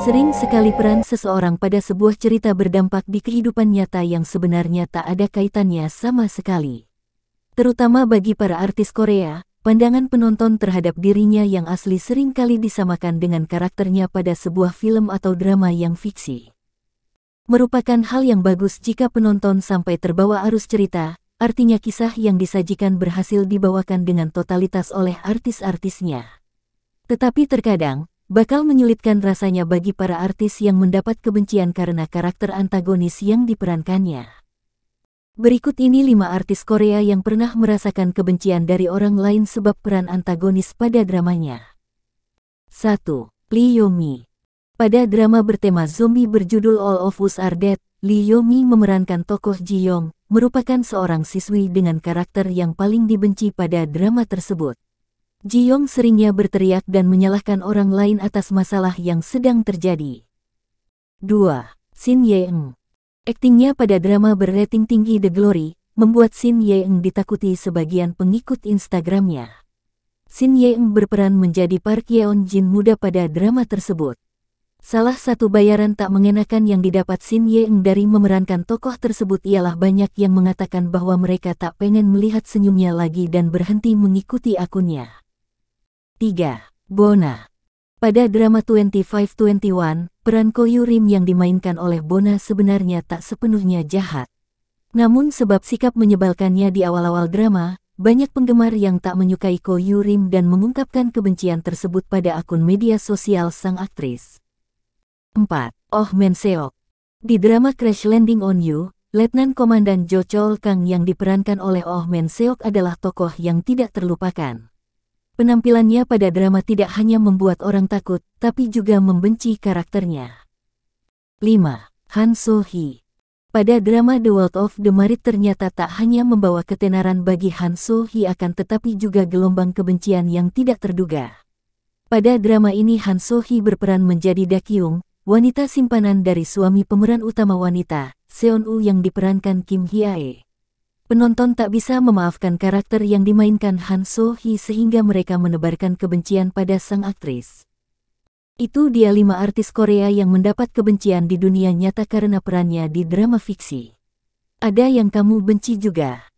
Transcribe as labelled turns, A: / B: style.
A: Sering sekali peran seseorang pada sebuah cerita berdampak di kehidupan nyata yang sebenarnya tak ada kaitannya sama sekali. Terutama bagi para artis Korea, pandangan penonton terhadap dirinya yang asli sering kali disamakan dengan karakternya pada sebuah film atau drama yang fiksi. Merupakan hal yang bagus jika penonton sampai terbawa arus cerita, artinya kisah yang disajikan berhasil dibawakan dengan totalitas oleh artis-artisnya. Tetapi terkadang, bakal menyulitkan rasanya bagi para artis yang mendapat kebencian karena karakter antagonis yang diperankannya. Berikut ini lima artis Korea yang pernah merasakan kebencian dari orang lain sebab peran antagonis pada dramanya. 1. Lee Yomi Pada drama bertema zombie berjudul All of Us Are Dead, Lee Yomi memerankan tokoh Ji Yong, merupakan seorang siswi dengan karakter yang paling dibenci pada drama tersebut. Ji Yong seringnya berteriak dan menyalahkan orang lain atas masalah yang sedang terjadi. 2. Shin Ye-eng Aktingnya pada drama berrating tinggi The Glory membuat Shin Ye-eng ditakuti sebagian pengikut Instagramnya. Shin Ye-eng berperan menjadi Park Yeon-jin muda pada drama tersebut. Salah satu bayaran tak mengenakan yang didapat Shin Ye-eng dari memerankan tokoh tersebut ialah banyak yang mengatakan bahwa mereka tak pengen melihat senyumnya lagi dan berhenti mengikuti akunnya. 3. Bona Pada drama 2521, peran Koyurim yang dimainkan oleh Bona sebenarnya tak sepenuhnya jahat. Namun sebab sikap menyebalkannya di awal-awal drama, banyak penggemar yang tak menyukai Koyurim dan mengungkapkan kebencian tersebut pada akun media sosial sang aktris. 4. Oh Men Seok Di drama Crash Landing on You, Letnan Komandan Jo Chol Kang yang diperankan oleh Oh Men Seok adalah tokoh yang tidak terlupakan. Penampilannya pada drama tidak hanya membuat orang takut, tapi juga membenci karakternya. 5. Han So Hee Pada drama The World of the Married ternyata tak hanya membawa ketenaran bagi Han So Hee akan tetapi juga gelombang kebencian yang tidak terduga. Pada drama ini Han So Hee berperan menjadi Dakyung, wanita simpanan dari suami pemeran utama wanita, Seon Woo yang diperankan Kim Hyae penonton tak bisa memaafkan karakter yang dimainkan Han So Hee sehingga mereka menebarkan kebencian pada sang aktris. Itu dia lima artis Korea yang mendapat kebencian di dunia nyata karena perannya di drama fiksi. Ada yang kamu benci juga.